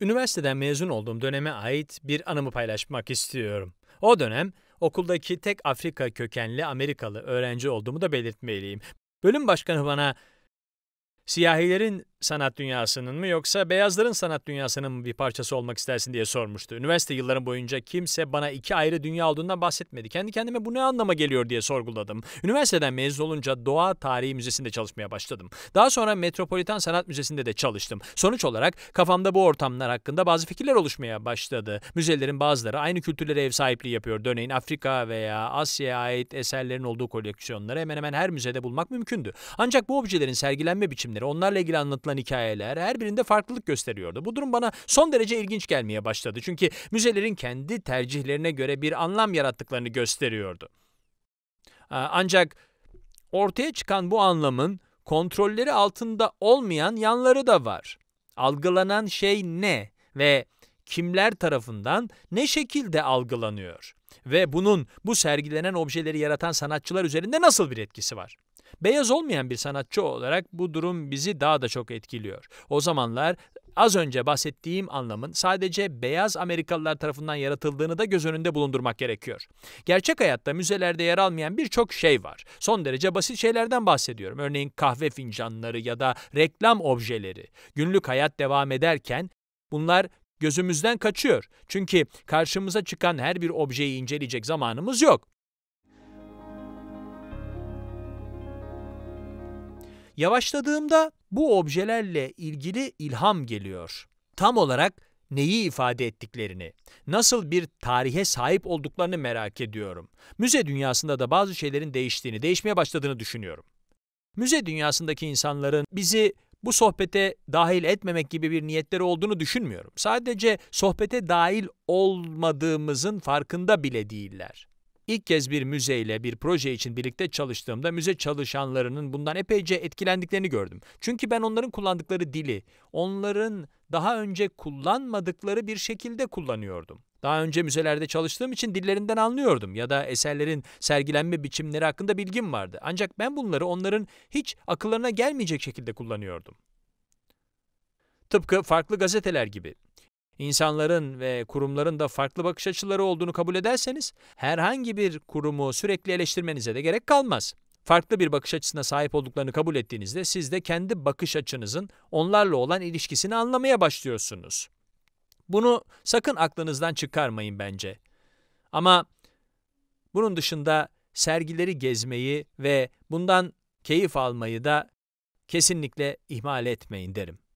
Üniversiteden mezun olduğum döneme ait bir anımı paylaşmak istiyorum. O dönem okuldaki tek Afrika kökenli Amerikalı öğrenci olduğumu da belirtmeliyim. Bölüm başkanı bana siyahilerin sanat dünyasının mı yoksa beyazların sanat dünyasının mı bir parçası olmak istersin diye sormuştu. Üniversite yılların boyunca kimse bana iki ayrı dünya olduğundan bahsetmedi. Kendi kendime bu ne anlama geliyor diye sorguladım. Üniversiteden mezun olunca Doğa Tarihi Müzesi'nde çalışmaya başladım. Daha sonra Metropolitan Sanat Müzesi'nde de çalıştım. Sonuç olarak kafamda bu ortamlar hakkında bazı fikirler oluşmaya başladı. Müzelerin bazıları aynı kültürlere ev sahipliği yapıyor. Örneğin Afrika veya Asya'ya ait eserlerin olduğu koleksiyonları hemen hemen her müzede bulmak mümkündü. Ancak bu objelerin sergilenme biçimleri, onlarla ilgili anlatılan anlatılan hikayeler her birinde farklılık gösteriyordu. Bu durum bana son derece ilginç gelmeye başladı. Çünkü müzelerin kendi tercihlerine göre bir anlam yarattıklarını gösteriyordu. Ancak ortaya çıkan bu anlamın kontrolleri altında olmayan yanları da var. Algılanan şey ne ve kimler tarafından ne şekilde algılanıyor? Ve bunun bu sergilenen objeleri yaratan sanatçılar üzerinde nasıl bir etkisi var? Beyaz olmayan bir sanatçı olarak bu durum bizi daha da çok etkiliyor. O zamanlar az önce bahsettiğim anlamın sadece beyaz Amerikalılar tarafından yaratıldığını da göz önünde bulundurmak gerekiyor. Gerçek hayatta müzelerde yer almayan birçok şey var. Son derece basit şeylerden bahsediyorum. Örneğin kahve fincanları ya da reklam objeleri. Günlük hayat devam ederken bunlar gözümüzden kaçıyor. Çünkü karşımıza çıkan her bir objeyi inceleyecek zamanımız yok. Yavaşladığımda bu objelerle ilgili ilham geliyor. Tam olarak neyi ifade ettiklerini, nasıl bir tarihe sahip olduklarını merak ediyorum. Müze dünyasında da bazı şeylerin değiştiğini, değişmeye başladığını düşünüyorum. Müze dünyasındaki insanların bizi bu sohbete dahil etmemek gibi bir niyetleri olduğunu düşünmüyorum. Sadece sohbete dahil olmadığımızın farkında bile değiller. İlk kez bir müzeyle bir proje için birlikte çalıştığımda müze çalışanlarının bundan epeyce etkilendiklerini gördüm. Çünkü ben onların kullandıkları dili, onların daha önce kullanmadıkları bir şekilde kullanıyordum. Daha önce müzelerde çalıştığım için dillerinden anlıyordum ya da eserlerin sergilenme biçimleri hakkında bilgim vardı. Ancak ben bunları onların hiç akıllarına gelmeyecek şekilde kullanıyordum. Tıpkı farklı gazeteler gibi. İnsanların ve kurumların da farklı bakış açıları olduğunu kabul ederseniz herhangi bir kurumu sürekli eleştirmenize de gerek kalmaz. Farklı bir bakış açısına sahip olduklarını kabul ettiğinizde siz de kendi bakış açınızın onlarla olan ilişkisini anlamaya başlıyorsunuz. Bunu sakın aklınızdan çıkarmayın bence. Ama bunun dışında sergileri gezmeyi ve bundan keyif almayı da kesinlikle ihmal etmeyin derim.